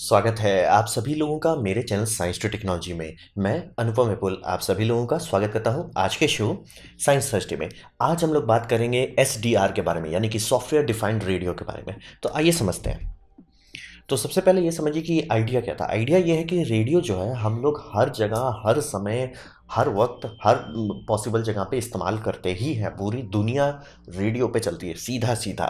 स्वागत है आप सभी लोगों का मेरे चैनल साइंस टू टेक्नोलॉजी में मैं अनुपम विपुल आप सभी लोगों का स्वागत करता हूं आज के शो साइंस थर्सडे में आज हम लोग बात करेंगे एस के बारे में यानी कि सॉफ्टवेयर डिफाइंड रेडियो के बारे में तो आइए समझते हैं तो सबसे पहले ये समझिए कि आइडिया क्या था आइडिया ये है कि रेडियो जो है हम लोग हर जगह हर समय हर वक्त हर पॉसिबल जगह पे इस्तेमाल करते ही हैं पूरी दुनिया रेडियो पे चलती है सीधा सीधा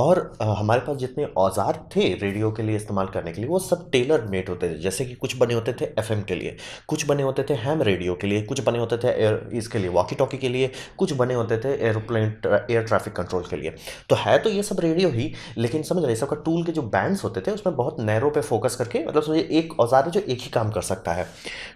और हमारे पास जितने औजार थे रेडियो के लिए इस्तेमाल करने के लिए वो सब टेलर मेड होते थे जैसे कि कुछ बने होते थे एफ के लिए कुछ बने होते थे हैम रेडियो के लिए कुछ बने होते थे एयर इसके लिए वॉकी टॉकी के लिए कुछ बने होते थे एयरप्लेन एयर ट्रैफिक कंट्रोल के लिए तो है तो ये सब रेडियो ही लेकिन समझ रहे सबका टूल के जो बैंड्स होते थे उसमें बहुत नैरो पे फोकस करके मतलब समझिए एक औजार है जो एक ही काम कर सकता है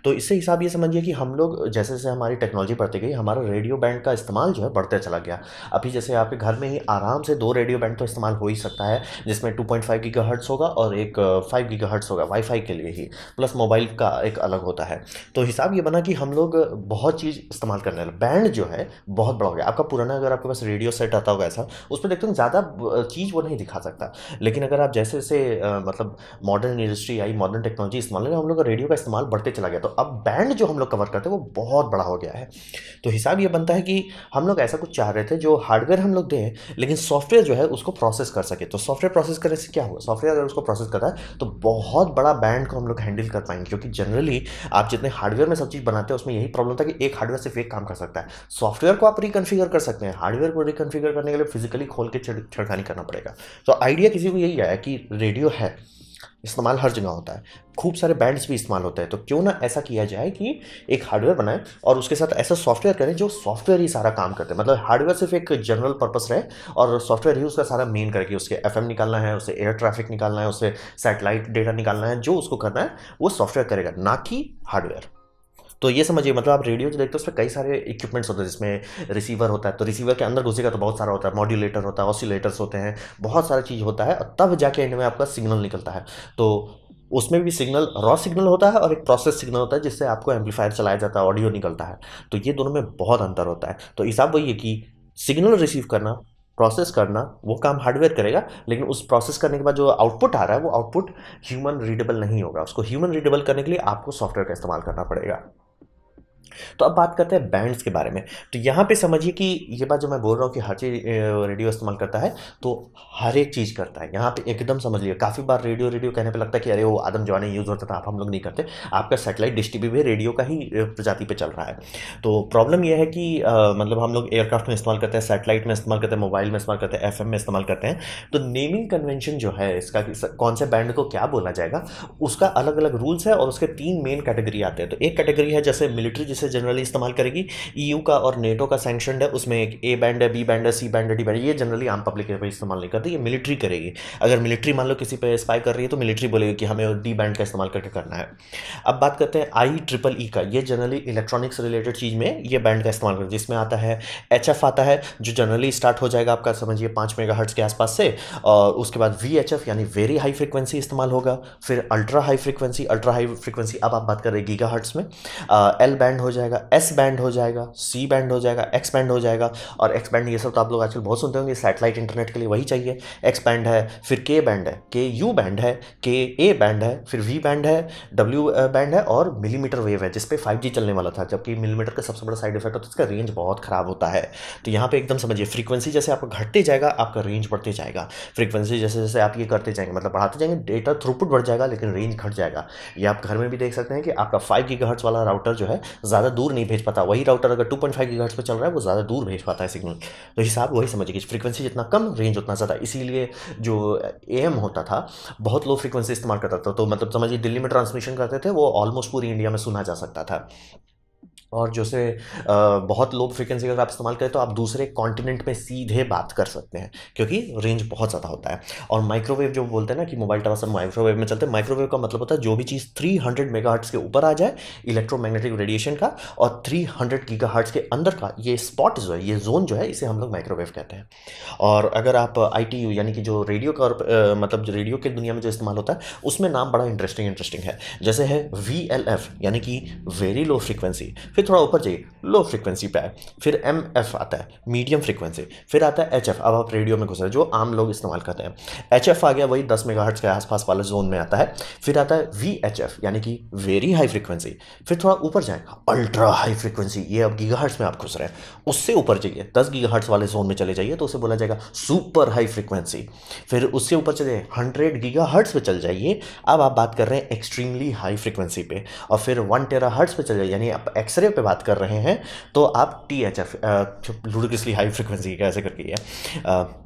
तो इससे हिसाब ये समझिए कि हम लोग जैसे जैसे हमारी टेक्नोलॉजी बढ़ती गई हमारा रेडियो बैंड का इस्तेमाल जो है बढ़ते चला गया अभी जैसे आपके घर में ही आराम से दो रेडियो बैंड तो इस्तेमाल हो ही सकता है जिसमें टू पॉइंट फाइव गीगाहर्ट्स होगा और एक फाइव गीगाहर्ट्स होगा वाईफाई के लिए ही प्लस मोबाइल का एक अलग होता है तो हिसाब ये बना कि हम लोग बहुत चीज़ इस्तेमाल करने लगे बैंड जो है बहुत बड़ा हो गया आपका पुराना अगर आपके पास रेडियो सेट आता होगा ऐसा उस पर देखते हैं ज़्यादा चीज़ वो नहीं दिखा सकता लेकिन अगर आप जैसे जैसे मतलब मॉडर्न इंडस्ट्री आई मॉडर्न टेक्नोलॉजी इस्तेमाल हम लोग का रेडियो का इस्तेमाल बढ़ते चला गया तो अब बैंड जो हम लोग कवर करते हैं वो बहुत बड़ा हो गया है तो हिसाब ये बनता है कि हम लोग ऐसा कुछ चाह रहे थे जो हार्डवेयर हम लोग दें लेकिन सॉफ्टवेयर जो है उसको प्रोसेस कर सके तो सॉफ्टवेयर प्रोसेस करने से क्या हुआ सॉफ्टवेयर अगर उसको प्रोसेस कर रहा है तो बहुत बड़ा बैंड को हम लोग हैंडल कर पाएंगे क्योंकि जनरली आप जितने हार्डवेयर में सब चीज़ बनाते हैं उसमें यही प्रॉब्लम था कि एक हार्डवेयर सिर्फ एक काम कर सकता है सॉफ्टवेयर को आप रिकनफिगर कर सकते हैं हार्डवेयर को रिकनफिगर करने के लिए फिजिकली खोल के छिड़खानी करना पड़ेगा तो आइडिया किसी को यही आया कि रेडियो है इस्तेमाल हर जगह होता है खूब सारे बैंड्स भी इस्तेमाल होते हैं तो क्यों ना ऐसा किया जाए कि एक हार्डवेयर बनाए और उसके साथ ऐसा सॉफ्टवेयर करें जो सॉफ्टवेयर ही सारा काम करते हैं मतलब हार्डवेयर सिर्फ एक जनरल पर्पस रहे और सॉफ्टवेयर ही उसका सारा मेन करके उसके एफ निकालना है उसे एयर ट्रैफिक निकालना है उसे सेटेलाइट डेटा निकालना है जो उसको करना है वो सॉफ्टवेयर करेगा ना कि हार्डवेयर तो ये समझिए मतलब आप रेडियो जो देखते हो उसमें कई सारे इक्विपमेंट्स होते हैं जिसमें रिसीवर होता है तो रिसीवर के अंदर घुसेगा तो बहुत सारा होता है मॉड्यूलेटर होता है ऑसिलेटर्स होते हैं बहुत सारा चीज़ होता है और तब जाके इनमें आपका सिग्नल निकलता है तो उसमें भी सिग्नल रॉ सिग्नल होता है और एक प्रोसेस सिग्नल होता है जिससे आपको एम्पलीफायर चलाया जाता है ऑडियो निकलता है तो ये दोनों में बहुत अंतर होता है तो हिसाब वही है कि सिग्नल रिसीव करना प्रोसेस करना वो काम हार्डवेयर करेगा लेकिन उस प्रोसेस करने के बाद जो आउटपुट आ रहा है वो आउटपुट ह्यूमन रीडेबल नहीं होगा उसको ह्यूमन रीडेबल करने के लिए आपको सॉफ्टवेयर का इस्तेमाल करना पड़ेगा तो अब बात करते हैं बैंड्स के बारे में तो यहाँ पे समझिए कि ये बात जो मैं बोल रहा हूँ कि हर चीज़ रेडियो इस्तेमाल करता है तो हर एक चीज़ करता है यहाँ पे एकदम समझ लीजिए काफ़ी बार रेडियो रेडियो कहने पे लगता है कि अरे वो आदम जवाने यूज़ होता था आप हम लोग नहीं करते आपका सेटेलाइट डिस्ट्रीब्यू भी रेडियो का ही प्रजाति पर चल रहा है तो प्रॉब्लम यह है कि आ, मतलब हम लोग एयरक्राफ्ट में इस्तेमाल करते हैं सेटेलाइट में इस्तेमाल करते हैं मोबाइल में इस्तेमाल करते हैं एफ में इस्तेमाल करते हैं तो नेमिंग कन्वेंशन जो है इसका कौन से बैंड को क्या बोला जाएगा उसका अलग अलग रूल्स है और उसके तीन मेन कैटेगरी आते हैं तो एक कैटेगरी है जैसे मिलिट्री से जनरली इस्तेमाल करेगी ईयू e का और नेटो का सेंक्शन है उसमें एक ए बैंड है बी बैंड है सी बैंड है डी बैंड ये जनरली आम पब्लिक पर इस्तेमाल नहीं करती ये मिलिट्री करेगी अगर मिलिट्री मान लो किसी पर स्पाई कर रही है तो मिलिट्री बोलेगी कि हमें डी बैंड का इस्तेमाल करके करना है अब बात करते हैं आई ट्रिपल ई का ये जनरली इलेक्ट्रॉनिक्स रिलेटेड चीज़ में ये बैंड का इस्तेमाल करती है जिसमें आता है एच आता है जो जनरली स्टार्ट हो जाएगा आपका समझिए पाँच मेगा के आसपास से और उसके बाद वी यानी वेरी हाई फ्रिक्वेंसी इस्तेमाल होगा फिर ultra high frequency ultra high frequency अब आप बात कर रहे हैं गीगा में एल बैंड हो हो जाएगा एस बैंड हो जाएगा सी बैंड हो जाएगा एक्स बैंड हो जाएगा और एक्स बैंड ये सब तो आप लोग आजकल बहुत सुनते होंगे सैटेलाइट इंटरनेट के लिए वही चाहिए एक्स बैंड है फिर के बैंड है के यू बैंड है के ए बैंड है फिर वी बैंड है डब्ल्यू बैंड है और मिलीमीटर वेव है जिसपे फाइव जी चलने वाला था जबकि मिलीमीटर का सबसे बड़ा साइड इफेक्ट होता है इसका रेंज बहुत ख़राब होता है तो यहाँ पर एकदम समझिए फ्रीक्वेंसी जैसे आपका घटते जाएगा आपका रेंज बढ़ते जाएगा फ्रीक्वेंसी जैसे जैसे आप ये करते जाएंगे मतलब बढ़ाते जाएंगे डेटा थ्रूपुट बढ़ जाएगा लेकिन रेंज घट जाएगा ये आप घर में भी देख सकते हैं कि आपका फाइव की वाला राउटर जो है ज़्यादा दूर नहीं भेज पाता वही राउटर अगर 2.5 पॉइंट पर चल रहा है वो ज़्यादा दूर भेज पाता है सिग्नल तो हिसाब वही समझिए कि फ्रीक्वेंसी जितना कम रेंज उतना ज़्यादा इसीलिए जो ए होता था बहुत लो फ्रीक्वेंसी इस्तेमाल करता था तो मतलब समझिए दिल्ली में ट्रांसमिशन करते थे वो ऑलमोस्ट पूरी इंडिया में सुना जा सकता था और जैसे बहुत लो फ्रिक्वेंसी का आप इस्तेमाल करें तो आप दूसरे कॉन्टिनेंट में सीधे बात कर सकते हैं क्योंकि रेंज बहुत ज़्यादा होता है और माइक्रोवेव जो बोलते हैं ना कि मोबाइल टावर सब माइक्रोवेव में चलते हैं माइक्रोवेव का मतलब होता है जो भी चीज़ 300 हंड्रेड के ऊपर आ जाए इलेक्ट्रोमैग्नेटिक रेडिएशन का और थ्री हंड्रेड के अंदर का ये स्पॉट जो है ये जोन जो है इसे हम लोग माइक्रोवेव कहते हैं और अगर आप आई यानी कि जो रेडियो का मतलब जो रेडियो के दुनिया में जो इस्तेमाल होता है उसमें नाम बड़ा इंटरेस्टिंग इंटरेस्टिंग है जैसे है वी यानी कि वेरी लो फ्रिक्वेंसी फिर थोड़ा ऊपर जाइए लो फ्रिक्वेंसी पे आए फिर एम एफ आता है मीडियम फ्रिक्वेंसी फिर आता है एच एफ अब आप रेडियो में घुस रहे जो आम लोग इस्तेमाल करते हैं एच एफ आ गया वही दस मेगा के आसपास वाले जोन में आता है फिर आता है वी एच एफ यानी कि वेरी हाई फ्रिक्वेंसी फिर थोड़ा ऊपर जाए अल्ट्रा हाई फ्रिक्वेंसी ये अब गीगा में आप घुस रहे हैं उससे ऊपर जाइए दस गीगा वाले जोन में चले जाइए तो उसे बोला जाएगा सुपर हाई फ्रिक्वेंसी फिर उससे ऊपर चले हंड्रेड गीगा हर्ट्स पे चल जाइए अब आप बात कर रहे हैं एक्सट्रीमली हाई फ्रिक्वेंसी पे और फिर वन टेरा हर्ट्स पे चल जाइए यानी आप एक्सरे विषय पे बात कर रहे हैं तो आप टी एच एफ लूडो किसली हाई फ्रिक्वेंसी का करके है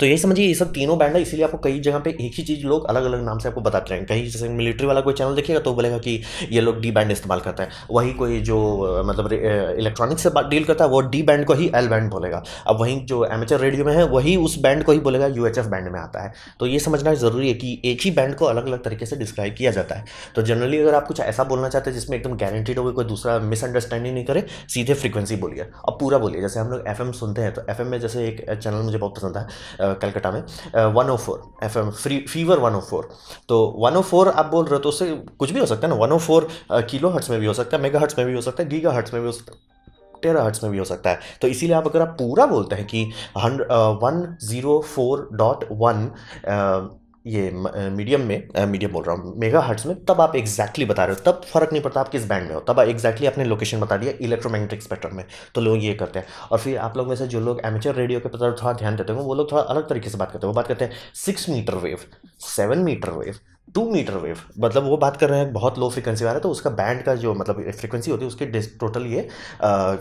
तो ये समझिए ये सब तीनों बैंड है इसलिए आपको कई जगह पे एक ही चीज़ लोग अलग अलग नाम से आपको बताते हैं कहीं जैसे मिलिट्री वाला कोई चैनल देखेगा तो बोलेगा कि ये लोग डी बैंड इस्तेमाल करते हैं वही कोई जो मतलब इलेक्ट्रॉनिक्स से डील करता है वो डी बैंड को ही एल बैंड बोलेगा अब वहीं जो एमेचर रेडियो में है वही उस बैंड को ही बोलेगा यू बैंड में आता है तो ये समझना ज़रूरी है कि एक ही बैंड को अलग अलग तरीके से डिस्क्राइब किया जाता है तो जनरली अगर आप कुछ ऐसा बोलना चाहते हैं जिसमें एकदम गारंटीड होगी कोई दूसरा मिसअंडरस्टैंडिंग नहीं करे सीधे फ्रीक्वेंसी बोलिए अब पूरा बोलिए जैसे हम लोग एफ सुनते हैं तो एफ में जैसे एक चैनल मुझे बहुत पसंद है कलकत्ता में one O four F M free fever one O four तो वन ओ फोर आप बोल रहे हो तो उससे कुछ भी हो सकता है ना one O four kilohertz में भी हो सकता है मेगा हर्ट्स में भी हो सकता है गीगा हर्ट्स में भी हो सकता है टेरा हर्ट्स में भी हो सकता है तो इसीलिए आप अगर आप पूरा बोलते हैं कि hundred one zero four dot one ये मीडियम में मीडियम बोल रहा हूँ मेगा हर्ट्स में तब आप एक्जैक्टली बता रहे हो तब फर्क नहीं पड़ता आप किस बैंड में हो तब एग्जैक्टली आपने लोकेशन बता दिया इलेक्ट्रोमैग्नेटिक स्पेक्ट्रम में तो लोग ये करते हैं और फिर आप लोग में से जो लोग एमेचर रेडियो के पता थोड़ा ध्यान देते हैं वो लोग थोड़ा अलग तरीके से बात करते हैं वो बात करते हैं six metre wave seven metre wave two metre wave मतलब वो बात कर रहे हैं बहुत लो फ्रिक्वेंसी वाला तो उसका बैंड का जो मतलब फ्रिक्वेंसी होती है उसके टोटल ये आ,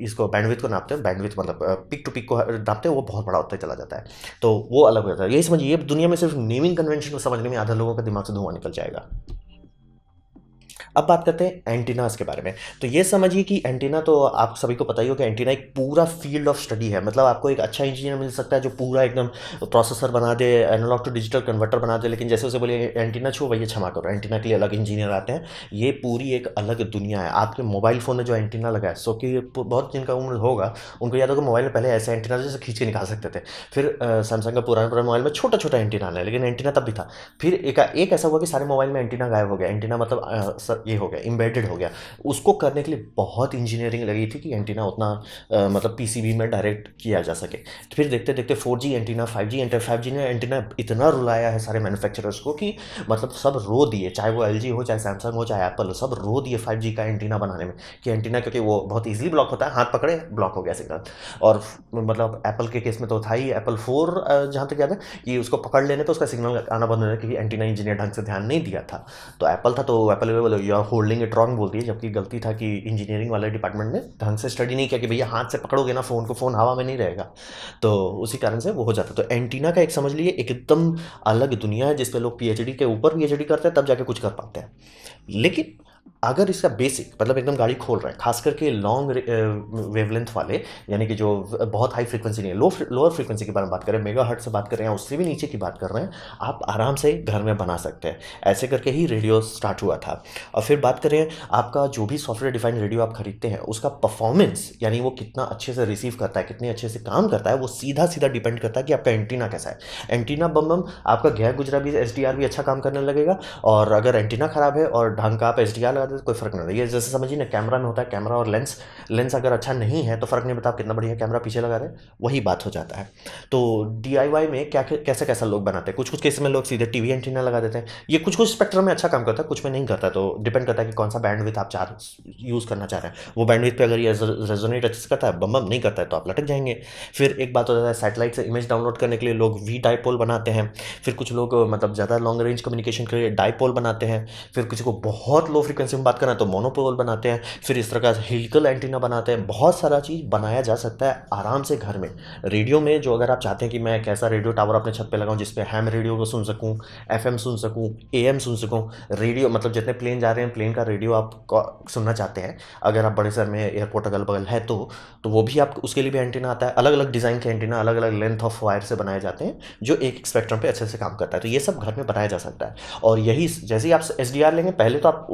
इसको बैंडविथ को नापते हैं बैंडविथ मतलब पिक टू पिक को नापते हैं वो बहुत बड़ा होता चला जाता है तो वो अलग हो जाता है यही समझिए दुनिया में सिर्फ नेमिंग कन्वेंशन को समझने में आधा लोगों का दिमाग से धुआं निकल जाएगा अब बात करते हैं एंटीनास के बारे में तो ये समझिए कि एंटीना तो आप सभी को पता ही हो कि एंटीना एक पूरा फील्ड ऑफ स्टडी है मतलब आपको एक अच्छा इंजीनियर मिल सकता है जो पूरा एकदम प्रोसेसर बना दे एनालॉग टू डिजिटल कन्वर्टर बना दे लेकिन जैसे उसे बोले एंटीना छो भैया क्षमा करो एंटीना के लिए अलग इंजीनियर आते हैं ये पूरी एक अलग दुनिया है आपके मोबाइल फ़ोन में जो एंटीना लगा है सो कि बहुत जिनका उम्र होगा उनको याद होगा मोबाइल में पहले ऐसे एंटीना जैसे खींच के निकाल सकते थे फिर सैमसंग का पुराना पुराना मोबाइल में छोटा छोटा एंटीना है लेकिन एंटीना तब भी था फिर एक ऐसा हुआ कि सारे मोबाइल में एंटीना गायब हो गया एंटीना मतलब ये हो गया इम्बेडेड हो गया उसको करने के लिए बहुत इंजीनियरिंग लगी थी कि एंटीना उतना आ, मतलब पीसीबी में डायरेक्ट किया जा सके तो फिर देखते देखते four G antenna five G enter five G ने एंटीना इतना रुलाया है सारे मैनुफैक्चरर्स को कि मतलब सब रो दिए चाहे वो एल हो चाहे सैमसंग हो चाहे एप्पल हो सब रो दिए फाइव का एंटीना बनाने में कि एंटीना क्योंकि वो बहुत ईजिली ब्लॉक होता है हाथ पकड़े ब्लॉक हो गया सिग्नल और मतलब एप्पल के केस में तो था ही एप्पल फोर जहाँ तक याद है कि उसको पकड़ लेने पर उसका सिग्नल आना बंद जाए क्योंकि एंटीना इंजीनियर ढंग से ध्यान नहीं दिया था तो एप्पल था तो Apple you are holding it wrong बोलती है जबकि गलती था कि इंजीनियरिंग वाले डिपार्टमेंट ने ढंग से स्टडी नहीं किया कि भैया हाथ से पकड़ोगे ना फ़ोन को फ़ोन हवा में नहीं रहेगा तो उसी कारण से वो हो जाता तो एंटीना का एक समझ लीजिए एकदम अलग दुनिया है जिसपे लोग पी के ऊपर पी करते हैं तब जाके कुछ कर पाते हैं लेकिन अगर इसका बेसिक मतलब एकदम गाड़ी खोल रहा है खास करके लॉन्ग वेवलेंथ वाले यानी कि जो बहुत हाई फ्रीक्वेंसी नहीं है लो लोअर फ्रीक्वेंसी के बारे में बात करें मेगा हर्ट से बात कर रहे हैं उससे भी नीचे की बात कर रहे हैं आप आराम से घर में बना सकते हैं ऐसे करके ही रेडियो स्टार्ट हुआ था और फिर बात करें आपका जो भी सॉफ्टवेयर डिफाइंड रेडियो आप खरीदते हैं उसका परफॉर्मेंस यानी वो कितना अच्छे से रिसीव करता है कितने अच्छे से काम करता है वो सीधा सीधा डिपेंड करता है कि आपका एंटीना कैसा है एंटीना बम बम आपका गैर गुजरा भी एस भी अच्छा काम करने लगेगा और अगर एंटीना खराब है और ढंग का आप एस लगा तो कोई फ़र्क नहीं पड़ता ये जैसे समझिए ना कैमरा में होता है कैमरा और लेंस लेंस अगर अच्छा नहीं है तो फ़र्क नहीं पड़ता आप कितना बढ़िया कैमरा पीछे लगा रहे वही बात हो जाता है तो डी में क्या कैसे कैसा लोग बनाते हैं कुछ कुछ केस में लोग सीधे टी वी एंटीना लगा देते हैं ये कुछ कुछ स्पेक्ट्रम में अच्छा काम करता है कुछ में नहीं करता तो डिपेंड करता है कि कौन सा बैंडविथ आप चार यूज़ करना चाह रहे हैं वो बैंडविथ पे अगर ये रेजोनेट अच्छे से करता है बम बम नहीं करता है तो आप लटक जाएंगे फिर एक बात हो जाता है सैटेलाइट से इमेज डाउनलोड करने के लिए लोग वी डाइपोल बनाते हैं फिर कुछ लोग मतलब ज़्यादा लॉन्ग रेंज कम्युनिकेशन के लिए डाइपोल बनाते हैं फिर किसी को बहुत लो फ्रिक्वेंसी हम बात करें तो मोनोपोल बनाते हैं फिर इस तरह का हिलकल एंटीना बनाते हैं बहुत सारा चीज़ बनाया जा सकता है आराम से घर में रेडियो में जो अगर आप चाहते हैं कि मैं एक ऐसा रेडियो टावर अपने छत लगाऊँ जिस जिसपे हैम रेडियो को सुन सकूँ एफ सुन सकूं ए सुन सकूं रेडियो मतलब जितने प्लेन जा रहे हैं प्लेन का रेडियो आप सुनना चाहते हैं अगर आप बड़े शहर में एयरपोर्ट अगल बगल है तो तो वो भी आप उसके लिए भी एंटीना आता है अलग अलग डिज़ाइन के एंटीना अलग अलग लेंथ ऑफ वायर से बनाए जाते हैं जो एक स्पेक्ट्रम पर अच्छे से काम करता है तो ये सब घर में बनाया जा सकता है और यही जैसे ही आप एस लेंगे पहले तो आप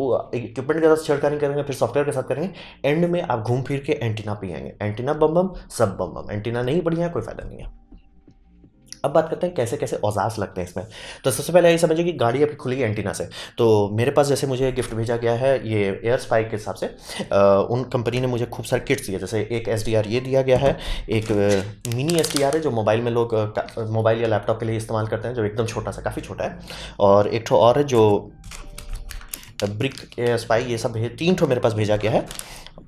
इक्विपमेंट के साथ छेड़खानी करेंगे फिर सॉफ्टवेयर के साथ करेंगे एंड में आप घूम फिर के एंटीना पे आएंगे एंटीना बम बम सब बम बम एंटीना नहीं बढ़िया कोई फ़ायदा नहीं है अब बात करते हैं कैसे कैसे औजास लगते हैं इसमें तो सबसे पहले ये समझिए कि गाड़ी अभी खुली एंटीना से तो मेरे पास जैसे मुझे गिफ्ट भेजा गया है ये एयर स्पाइक के हिसाब से आ, उन कंपनी ने मुझे खूब सारे किट्स दिए जैसे एक एस ये दिया गया है एक मिनी एस है जो मोबाइल में लोग मोबाइल या लैपटॉप के लिए इस्तेमाल करते हैं जो एकदम छोटा सा काफ़ी छोटा है और एक और है जो ब्रिक स्पाई ये सब तीन ठो मेरे पास भेजा गया है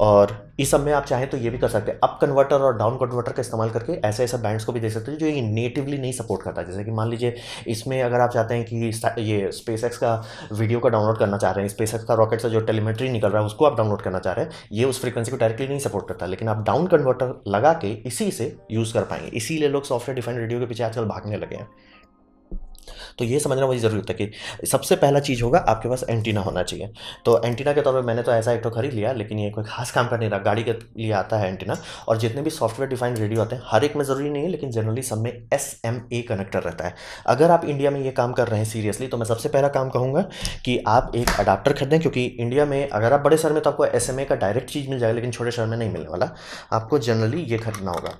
और इस सब में आप चाहें तो ये भी कर सकते हैं अप कन्वर्टर और डाउन कन्वर्टर का इस्तेमाल करके ऐसे ऐसे बैंड्स को भी देख सकते हैं जो ये नेटिवली नहीं सपोर्ट करता जैसे कि मान लीजिए इसमें अगर आप चाहते हैं कि ये स्पेस का वीडियो का डाउनलोड करना चाह रहे हैं स्पेस का रॉकेट से जो टेलीमेट्री निकल रहा है उसको आप डाउनलोड करना चाह रहे हैं ये उस फ्रीक्वेंसी को डायरेक्टली नहीं सपोर्ट करता लेकिन आप डाउन कन्वर्टर लगा के इसी से यूज़ कर पाएंगे इसीलिए लोग सॉफ्टवेयर डिफाइंड रेडियो के पीछे आजकल भागने लगे हैं तो ये समझना मुझे ज़रूरी होता है कि सबसे पहला चीज़ होगा आपके पास एंटीना होना चाहिए तो एंटीना के तौर पर मैंने तो ऐसा एक तो खरीद लिया लेकिन ये कोई खास काम का नहीं रहा गाड़ी के लिए आता है एंटीना और जितने भी सॉफ्टवेयर डिफाइंड रेडियो आते हैं हर एक में ज़रूरी नहीं है लेकिन जनरली सब में एस एम ए कनेक्टर रहता है अगर आप इंडिया में ये काम कर रहे हैं सीरियसली तो मैं सबसे पहला काम कहूँगा कि आप एक अडाप्टर खरीदें क्योंकि इंडिया में अगर आप बड़े शहर में तो आपको एस एम ए का डायरेक्ट चीज़ मिल जाएगा लेकिन छोटे शहर में नहीं मिलने वाला आपको जनरली ये खरीदना होगा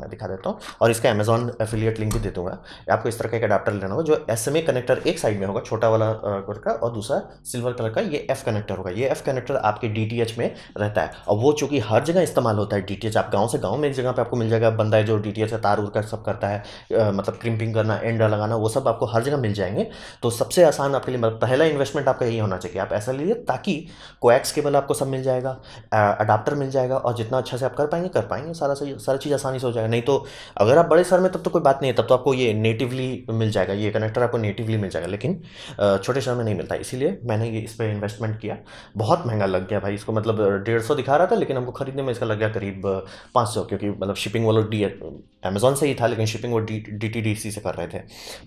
मैं दिखा देता हूँ और इसका अमेजॉन एफिलियट लिंक भी दे दूँगा आपको इस तरह का एक अडाप्टर लेना होगा जो एस एम ए कनेक्टर एक साइड में होगा छोटा वाला कलर का और दूसरा सिल्वर कलर का ये एफ कनेक्टर होगा ये एफ कनेक्टर आपके डी टी एच में रहता है और वो चूंकि हर जगह इस्तेमाल होता है डी टी एच आप गाँव से गाँव में एक जगह पर आपको मिल जाएगा बंदा है जो डी टी एच का तार उर का सब करता है मतलब क्रिम्पिंग करना एंड लगाना वो सब आपको हर जगह मिल जाएंगे तो सबसे आसान आपके लिए मतलब पहला इन्वेस्टमेंट आपका यही होना चाहिए आप ऐसा लीजिए ताकि कोएक्स केबल आपको सब मिल जाएगा अडाप्टर मिल जाएगा और जितना अच्छा से आप कर पाएंगे कर पाएंगे सारा सही सारा चीज़ आसानी से हो जाएगा नहीं तो अगर आप बड़े शहर में तब तो कोई बात नहीं है तब तो आपको ये नेटिवली मिल जाएगा ये ये कनेक्टर आपको नेटिवली मिल जाएगा लेकिन छोटे शहर में नहीं मिलता इसीलिए मैंने ये इस पर इन्वेस्टमेंट किया बहुत महंगा लग गया भाई इसको मतलब डेढ़ सौ दिखा रहा था लेकिन हमको खरीदने में इसका लग गया करीब पाँच सौ क्योंकि मतलब शिपिंग वो डी अमेजोन से ही था लेकिन शिपिंग वो D D T D C से कर रहे थे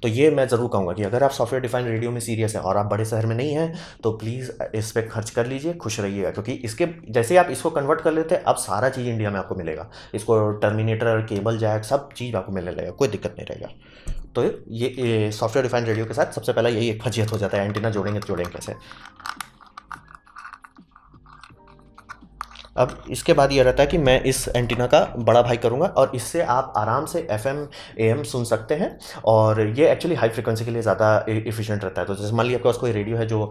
तो ये मैं ज़रूर कहूँगा कि अगर आप सॉफ्टवेयर डिफाइंड रेडियो में सीरियस हैं और आप बड़े शहर में नहीं हैं तो प्लीज़ इस पर खर्च कर लीजिए खुश रहिएगा क्योंकि इसके जैसे ही आप इसको कन्वर्ट कर लेते हैं अब सारा चीज़ इंडिया में आपको मिलेगा इसको टर्मिनेटर केबल जैक सब चीज़ आपको मिलने लगेगा कोई दिक्कत नहीं रहेगा तो ये सॉफ्टवेयर डिफाइंड रेडियो के साथ सबसे पहला यही एक फजियत हो जाता है एंटीना जोड़ेंगे तो जोड़ेंगे कैसे अब इसके बाद ये रहता है कि मैं इस एंटीना का बड़ा भाई करूँगा और इससे आप आराम से एफ एम एम सुन सकते हैं और ये एक्चुअली हाई फ्रिक्वेंसी के लिए ज़्यादा इफिशियंट रहता है तो जैसे मान लीजिए आपके पास कोई रेडियो है जो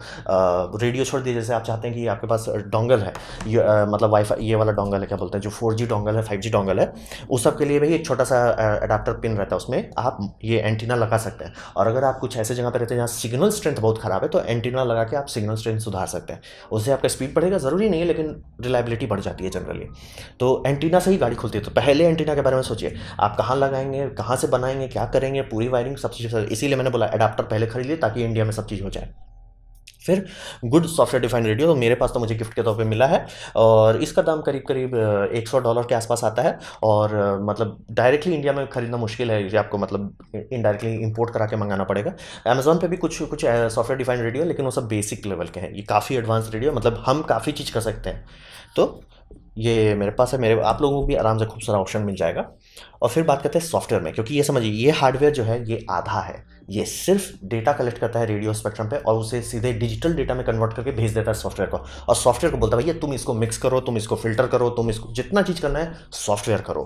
रेडियो छोड़ दीजिए जैसे आप चाहते हैं कि आपके पास डोंगल है ये आ, मतलब वाईफाई ये वाला डोंगल है क्या बोलते हैं जो फोर जी डोंगल है फाइव जी डोंगल है उस सब के लिए भी एक छोटा सा अडाप्टर पिन रहता है उसमें आप ये एंटीना लगा सकते हैं और अगर आप कुछ ऐसे जगह पर रहते हैं जहाँ सिग्नल स्ट्रेंथ बहुत ख़राब है तो एंटीना लगा के आप सिग्नल स्ट्रेंथ सुधार सकते हैं उससे आपका स्पीड बढ़ेगा ज़रूरी नहीं है लेकिन रिलायबिलिटी बढ़ जाती है जनरली तो एंटीना से ही गाड़ी खुलती है तो पहले एंटीना के बारे में सोचिए आप कहाँ लगाएंगे कहाँ से बनाएंगे क्या करेंगे पूरी वायरिंग सब चीज़ इसीलिए मैंने बोला एडाप्टर पहले खरीद लिए ताकि इंडिया में सब चीज़ हो जाए फिर गुड सॉफ्टवेयर डिफाइंड रेडियो तो मेरे पास तो मुझे गिफ्ट के तौर पे मिला है और इसका दाम करीब करीब 100 डॉलर के आसपास आता है और मतलब डायरेक्टली इंडिया में ख़रीदना मुश्किल है ये आपको मतलब इनडायरेक्टली इंपोर्ट करा के मंगाना पड़ेगा अमेजोन पे भी कुछ कुछ सॉफ्टवेयर डिफाइंड रेडियो लेकिन वो सब बेसिक लेवल के हैं ये काफ़ी एडवांस रेडियो मतलब हम काफ़ी चीज़ कर सकते हैं तो ये मेरे पास है मेरे आप लोगों को भी आराम से खूब सारा ऑप्शन मिल जाएगा और फिर बात करते हैं सॉफ्टवेयर में क्योंकि ये समझिए ये हार्डवेयर जो है ये आधा है ये सिर्फ डेटा कलेक्ट करता है रेडियो स्पेक्ट्रम पे और उसे सीधे डिजिटल डेटा में कन्वर्ट करके भेज देता है सॉफ्टवेयर को और सॉफ्टवेयर को बोलता है भैया तुम इसको मिक्स करो तुम इसको फिल्टर करो तुम इसको जितना चीज़ करना है सॉफ्टवेयर करो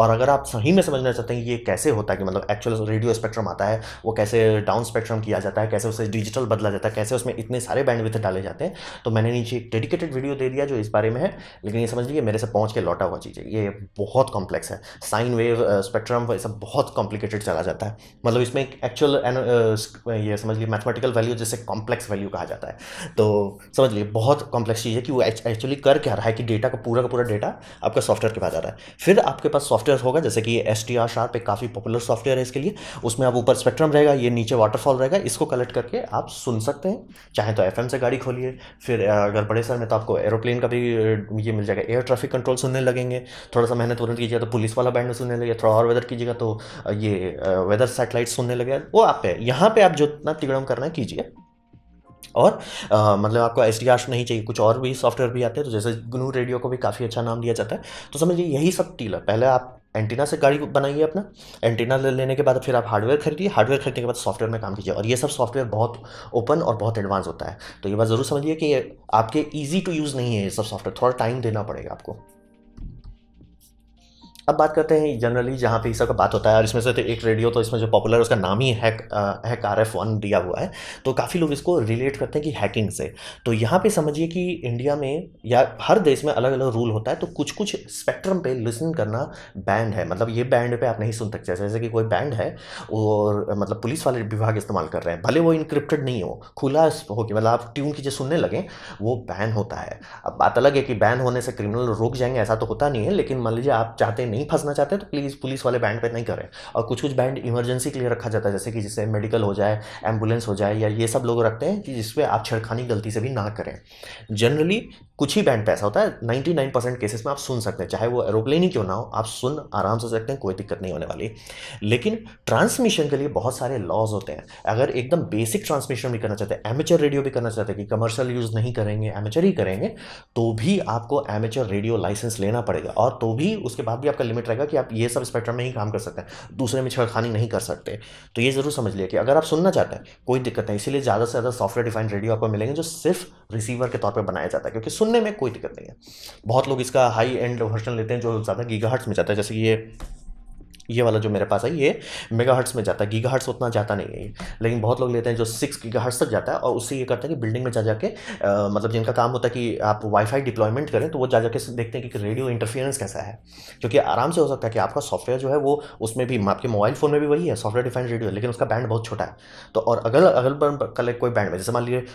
और अगर आप सही में समझना चाहते हैं ये कैसे होता है कि मतलब एक्चुअल रेडियो स्पेक्ट्रम आता है वो कैसे डाउन स्पेक्ट्रम किया जाता है कैसे उसे डिजिटल बदला जाता है कैसे उसमें इतने सारे बैंडविथ डाले जाते हैं तो मैंने नीचे एक डेडिकेटेड वीडियो दे दिया जो इस बारे में है लेकिन ये समझ लीजिए मेरे से पहुँच के लौटा हुआ चीज़ है ये बहुत कॉम्प्लेक्स है sine wave Uh, wave spectrum ये सब बहुत कॉम्प्लिकेटेड चला जाता है मतलब इसमें एक एक्चुअल uh, ये समझ लीजिए मैथमेटिकल वैल्यू जैसे कॉम्प्लेक्स वैल्यू कहा जाता है तो समझ लीजिए बहुत कॉम्प्लेक्स चीज़ है कि वो एक्चुअली कर क्या रहा है कि डेटा का पूरा का पूरा डेटा आपका सॉफ्टवेयर के पास जा रहा है फिर आपके पास सॉफ्टवेयर होगा जैसे कि एस टी आर शार्प एक काफ़ी पॉपुलर सॉफ्टवेयर है इसके लिए उसमें आप ऊपर स्पेक्ट्रम रहेगा ये नीचे वाटरफॉल रहेगा इसको कलेक्ट करके आप सुन सकते हैं चाहे तो एफ से गाड़ी खोलिए फिर uh, अगर बड़े शहर में तो आपको एरोप्लेन का भी ये मिल जाएगा एयर ट्रैफिक कंट्रोल सुनने लगेंगे थोड़ा सा मेहनत तुरंत कीजिए तो पुलिस वाला बैंड सुनने लगे थोड़ा और वेदर कीजिएगा तो ये वेदर सेटेलाइट सुनने लगे वो आप पे यहाँ पे आप जितना तिगड़म करना कीजिए और आ, मतलब आपको एस डी नहीं चाहिए कुछ और भी सॉफ्टवेयर भी आते हैं तो जैसे गुनू रेडियो को भी काफ़ी अच्छा नाम दिया जाता है तो समझिए यही सब टीलर पहले आप एंटीना से गाड़ी बनाइए अपना एंटीना ले लेने के बाद फिर आप हार्डवेयर खरीदिए हार्डवेयर खरीदने के बाद सॉफ्टवेयर में काम कीजिए और ये सब सॉफ्टवेयर बहुत ओपन और बहुत एडवांस होता है तो ये बात ज़रूर समझिए कि आपके ईजी टू यूज़ नहीं है ये सब सॉफ्टवेयर थोड़ा टाइम देना पड़ेगा आपको अब बात करते हैं जनरली जहाँ पे इस सब का बात होता है और इसमें से तो एक रेडियो तो इसमें जो पॉपुलर उसका नाम ही hack ah, hack R F one दिया हुआ है तो काफ़ी लोग इसको रिलेट करते हैं कि हैकिंग से तो यहाँ पे समझिए कि इंडिया में या हर देश में अलग अलग रूल होता है तो कुछ कुछ स्पेक्ट्रम पे लिसन करना बैंड है मतलब ये बैंड पे आप नहीं सुन सकते जैसे कि कोई बैंड है और मतलब पुलिस वाले विभाग इस्तेमाल कर रहे हैं भले वो इनक्रिप्टेड नहीं हो खुला हो कि मतलब आप ट्यून की जो सुनने लगें वो बैन होता है अब बात अलग है कि बैन होने से क्रिमिनल रोक जाएंगे ऐसा तो होता नहीं है लेकिन मान लीजिए आप चाहते नहीं फंसना चाहते तो प्लीज़ पुलिस वाले बैंड पर नहीं करें और कुछ कुछ बैंड इमरजेंसी के लिए रखा जाता है जैसे कि जिससे मेडिकल हो जाए एम्बुलेंस हो जाए या ये सब लोग रखते हैं कि जिसपे आप छेड़खानी गलती से भी ना करें जनरली कुछ ही बैंड पैसा होता है नाइन परसेंट केसेस में आप सुन सकते हैं चाहे वो एरोप्लेन ही क्यों ना हो आप सुन आराम से सकते हैं कोई दिक्कत नहीं होने वाली लेकिन ट्रांसमिशन के लिए बहुत सारे लॉज होते हैं अगर एकदम बेसिक ट्रांसमिशन भी करना चाहते हैं एमेचर रेडियो भी करना चाहते हैं कि कमर्शियल यूज़ नहीं करेंगे एमेचर ही करेंगे तो भी आपको एमेचर रेडियो लाइसेंस लेना पड़ेगा और तो भी उसके बाद भी आपका आपका लिमिट रहेगा कि आप ये सब स्पेक्ट्रम में ही काम कर सकते हैं दूसरे में छेड़खानी नहीं कर सकते तो ये ज़रूर समझ लिया कि अगर आप सुनना चाहते हैं कोई दिक्कत नहीं इसीलिए ज़्यादा से ज़्यादा सॉफ्टवेयर डिफाइंड रेडियो आपको मिलेंगे जो सिर्फ रिसीवर के तौर पर बनाया जाता है क्योंकि सुनने में कोई दिक्कत नहीं है बहुत लोग इसका हाई एंड वर्जन लेते हैं जो ज़्यादा गीगाहर्ट्स में जाता है जैसे कि ये ये वाला जो मेरे पास है ये मेगा में जाता है गीगा उतना जाता नहीं है लेकिन बहुत लोग लेते हैं जो सिक्स गीगा तक जाता है और उससे ये करता है कि बिल्डिंग में जा जाके आ, मतलब जिनका काम होता है कि आप वाईफाई डिप्लॉयमेंट करें तो वो जा जाके देखते हैं कि रेडियो इंटरफेरेंस कैसा है क्योंकि आराम से हो सकता है कि आपका सॉफ्टवेयर जो है वो उसमें भी आपके मोबाइल फ़ोन में भी वही है सॉफ्टवेयर डिफाइंड रेडियो लेकिन उसका बैंड बहुत छोटा है तो और अगल अगल पर कोई बैंड में जैसे मान लीजिए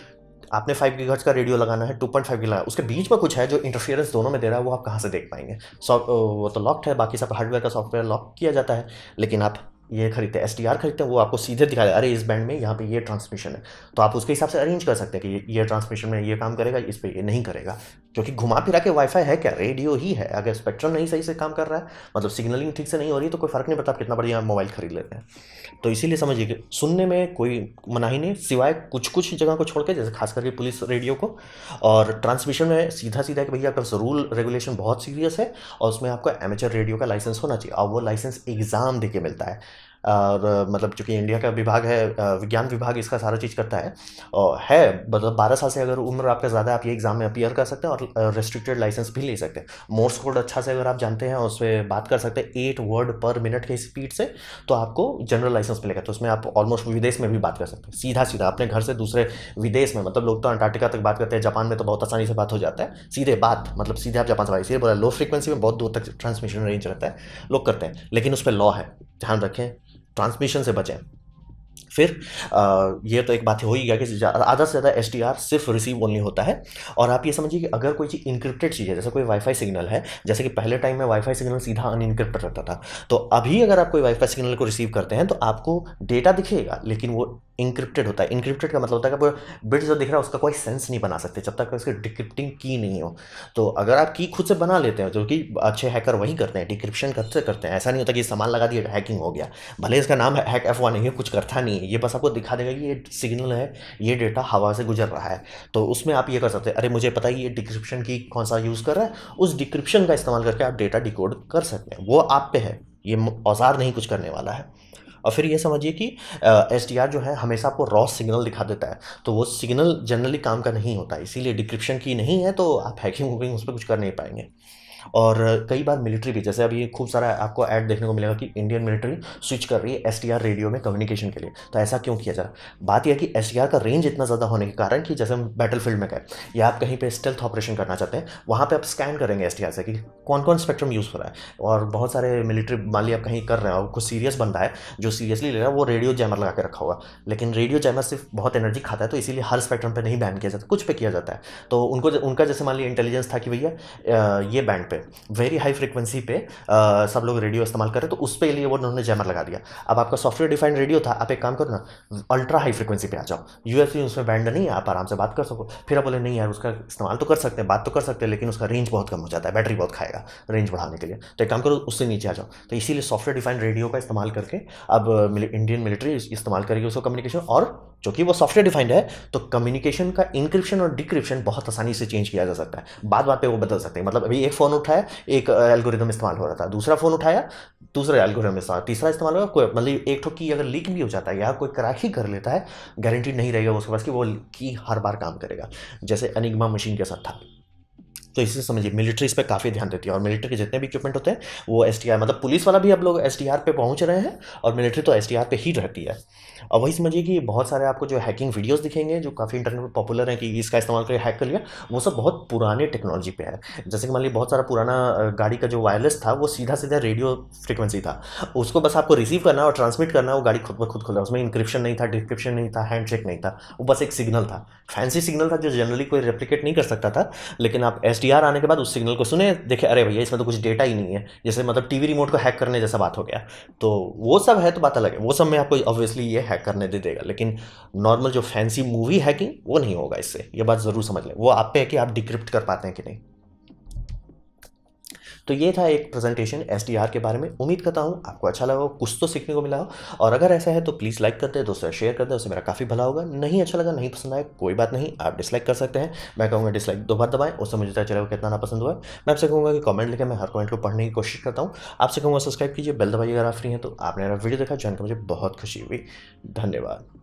आपने फाइव की का रेडियो लगाना है टू पॉइंट फाइव की लगाना उसके बीच में कुछ है जो इंटरफेरेंस दोनों में दे रहा है वो आप कहाँ से देख पाएंगे सॉफ्ट वो तो लॉक्ड है बाकी सब हार्डवेयर का सॉफ्टवेयर लॉक किया जाता है लेकिन आप ये खरीदते हैं एस खरीदते हैं वो आपको सीधे दिखा दे अरे इस बैंड में यहाँ पे ये ट्रांसमिशन है तो आप उसके हिसाब से अरेंज कर सकते हैं कि ये, ये ट्रांसमिशन में ये काम करेगा इस पर ये नहीं करेगा क्योंकि घुमा फिरा के वाईफाई है क्या रेडियो ही है अगर स्पेक्ट्रम नहीं सही से काम कर रहा है मतलब सिग्नलिंग ठीक से नहीं हो रही तो कोई फ़र्क नहीं पड़ता आप कितना बढ़िया मोबाइल खरीद लेते हैं तो इसीलिए समझिए कि सुनने में कोई मनाही नहीं सिवाय कुछ कुछ जगह को छोड़ के जैसे खास करके पुलिस रेडियो को और ट्रांसमिशन में सीधा सीधा कि भैया आपका रूल रेगुलेशन बहुत सीरियस है और उसमें आपका एमेचर रेडियो का लाइसेंस होना चाहिए और वो लाइसेंस एग्ज़ाम दे के मिलता है और मतलब चूँकि इंडिया का विभाग है विज्ञान विभाग इसका सारा चीज़ करता है और है मतलब बारह साल से अगर उम्र आपका ज़्यादा आप ये एग्ज़ाम में अपियर कर सकते हैं और रेस्ट्रिक्टेड लाइसेंस भी ले सकते हैं मोर्स कोड अच्छा से अगर आप जानते हैं उस पर बात कर सकते हैं एट वर्ड पर मिनट के स्पीड से तो आपको जनरल लाइसेंस मिलेगा तो उसमें आप ऑलमोस्ट विदेश में भी बात कर सकते हैं सीधा सीधा अपने घर से दूसरे विदेश में मतलब लोग तो अंटार्टिका तक बात करते हैं जापान में तो बहुत आसानी से बात हो जाता है सीधे बात मतलब सीधे आप जापान से बात सीधे बोला लो फ्रिक्वेंसी में बहुत दूर तक ट्रांसमिशन रेंज रहता है लोग करते हैं लेकिन उस पर लॉ है ध्यान रखें ट्रांसमिशन से बचें फिर आ, ये तो एक बात हो ही गया कि आधा से ज़्यादा एस सिर्फ रिसीव ओनली होता है और आप ये समझिए कि अगर कोई चीज़ इंक्रिप्टेड चीज़ है जैसे कोई वाईफाई सिग्नल है जैसे कि पहले टाइम में वाईफाई सिग्नल सीधा अनइनक्रिप्टेड रहता था तो अभी अगर आप कोई वाईफाई सिग्नल को रिसीव करते हैं तो आपको डेटा दिखेगा लेकिन वो इंक्रिप्टेड होता है इंक्रिप्टेड का मतलब होता है कि बिट जो दिख रहा है उसका कोई सेंस नहीं बना सकते जब तक उसकी डिक्रिप्टिंग की नहीं हो तो अगर आप की खुद से बना लेते हैं जो कि अच्छे हैकर वही करते हैं डिक्रिप्शन खुद से करते हैं ऐसा नहीं होता कि सामान लगा दिया हैकिंग हो गया भले इसका नाम हैक एफ नहीं है कुछ करता नहीं है ये बस आपको दिखा देगा कि ये सिग्नल है ये डेटा हवा से गुजर रहा है तो उसमें आप ये कर सकते हैं अरे मुझे पता है ये डिक्रिप्शन की कौन सा यूज़ कर रहा है उस डिक्रिप्शन का इस्तेमाल करके आप डेटा डिकोड कर सकते हैं वो आप पे है ये औजार नहीं कुछ करने वाला है और फिर ये समझिए कि एस uh, जो है हमेशा आपको रॉ सिग्नल दिखा देता है तो वो सिग्नल जनरली काम का नहीं होता इसीलिए डिक्रिप्शन की नहीं है तो आप हैकिंग वुकिंग उस पर कुछ कर नहीं पाएंगे और कई बार मिलिट्री भी जैसे अभी खूब सारा आपको ऐड देखने को मिलेगा कि इंडियन मिलिट्री स्विच कर रही है एस रेडियो में कम्युनिकेशन के लिए तो ऐसा क्यों किया जा रहा बात यह कि एस का रेंज इतना ज़्यादा होने के कारण कि जैसे हम बैटल में गए या आप कहीं पर स्टेल्थ ऑपरेशन करना चाहते हैं वहाँ पर आप स्कैन करेंगे एस से कि कौन कौन स्पेक्ट्रम यूज़ हो रहा है और बहुत सारे मिलिट्री मान ली आप कहीं कर रहे हो कुछ सीरियस बंदा है जो सीरियसली ले रहा है वो रेडियो जैमर लगा के रखा हुआ लेकिन रेडियो जैमर सिर्फ बहुत एनर्जी खाता है तो इसीलिए हर स्पेक्ट्रम पर नहीं बैन किया जाता कुछ पे किया जाता है तो उनको उनका जैसे मान लिया इंटेलिजेंस था कि भैया ये बैंड पे वेरी हाई फ्रिक्वेंसी पे आ, सब लोग रेडियो इस्तेमाल करें तो उस पर लिए वो उन्होंने जैमर लगा दिया अब आपका सॉफ्टवेयर डिफाइंड रेडियो था आप एक काम करो ना अल्ट्रा हाई फ्रिक्वेंसी पे आ जाओ यूएफबी उसमें बैंड नहीं है आप आराम से बात कर सको फिर आप बोले नहीं यार उसका इस्तेमाल तो कर सकते हैं बात तो कर सकते हैं लेकिन उसका रेंज बहुत कम हो जाता है बैटरी बहुत खाएगा रेंज बढ़ाने के लिए तो एक काम करो उससे नीचे आ जाओ तो इसीलिए सॉफ्टवेयर डिफाइंड रेडियो का इस्तेमाल करके अब इंडियन मिलिट्री इस्तेमाल करेगी उसको कम्युनिकेशन और जो कि वो सॉफ्टवेयर डिफाइंड है तो कम्युनिकेशन का इंक्रिप्शन और डिक्रिप्शन बहुत आसानी से चेंज किया जा सकता है बाद बात पे वो बदल सकते हैं मतलब अभी एक फ़ोन उठाया एक एल्गोरिदम इस्तेमाल हो रहा था दूसरा फ़ोन उठाया दूसरा एल्गोरिदम इस्तेमाल तीसरा इस्तेमाल होगा कोई मतलब एक ठो की अगर लीक भी हो जाता है या कोई क्रैक ही कर लेता है गारंटी नहीं रहेगा उसके पास कि वो की हर बार काम करेगा जैसे अनिग्मा मशीन के साथ था तो इसे समझिए मिलिट्री इस पर काफ़ी ध्यान देती है और मिलिट्री के जितने भी इक्विपमेंट होते हैं वो एस मतलब पुलिस वाला भी अब लोग एस पे पहुंच रहे हैं और मिलिट्री तो एस पे ही रहती है और वही समझिए कि बहुत सारे आपको जो हैकिंग वीडियोज़ दिखेंगे जो काफ़ी इंटरनेट पर पॉपुलर हैं कि इसका इस्तेमाल करके हैक कर लिया वो सब बहुत पुराने टेक्नोलॉजी पे है जैसे कि मान लीजिए बहुत सारा पुराना गाड़ी का जो वायरलेस था वो सीधा सीधा रेडियो फ्रिक्वेंसी था उसको बस आपको रिसीव करना और ट्रांसमिट करना वो गाड़ी खुद ब खुद खुला उसमें इंक्रिप्शन नहीं था डिस्क्रिप्शन नहीं था हैंड नहीं था वो बस एक सिग्नल था फैंसी सिग्नल था जो जनरली कोई रेप्लीकेट नहीं कर सकता था लेकिन आप एस एसडीआर आने के बाद उस सिग्नल को सुने देखे अरे भैया इसमें तो कुछ डेटा ही नहीं है जैसे मतलब टीवी रिमोट को हैक करने जैसा बात हो गया तो वो सब है तो बात अलग है वो सब में आपको ऑब्वियसली ये हैक करने दे देगा लेकिन नॉर्मल जो फैंसी मूवी हैकिंग वो नहीं होगा इससे ये बात ज़रूर समझ लें वो आप पे है कि आप डिक्रिप्ट कर पाते हैं कि नहीं तो ये था एक प्रेजेंटेशन एस के बारे में उम्मीद करता हूँ आपको अच्छा लगा हो कुछ तो सीखने को मिला हो और अगर ऐसा है तो प्लीज़ लाइक करते हैं दोस्तों शेयर करते हैं उससे मेरा काफ़ी भला होगा नहीं अच्छा लगा नहीं पसंद आया कोई बात नहीं आप डिसलाइक कर सकते हैं मैं कहूँगा डिसलाइक दो बार दबाएं उससे मुझे चलेगा कितना ना पसंद हुआ मैं आपसे कहूँगा कि कमेंट लिखे मैं हर कमेंट को पढ़ने की कोशिश करता हूँ आपसे कहूँगा सब्सक्राइब कीजिए बेल दबाइए अगर आप फ्री हैं तो आपने मेरा वीडियो देखा जानकर मुझे बहुत खुशी हुई धन्यवाद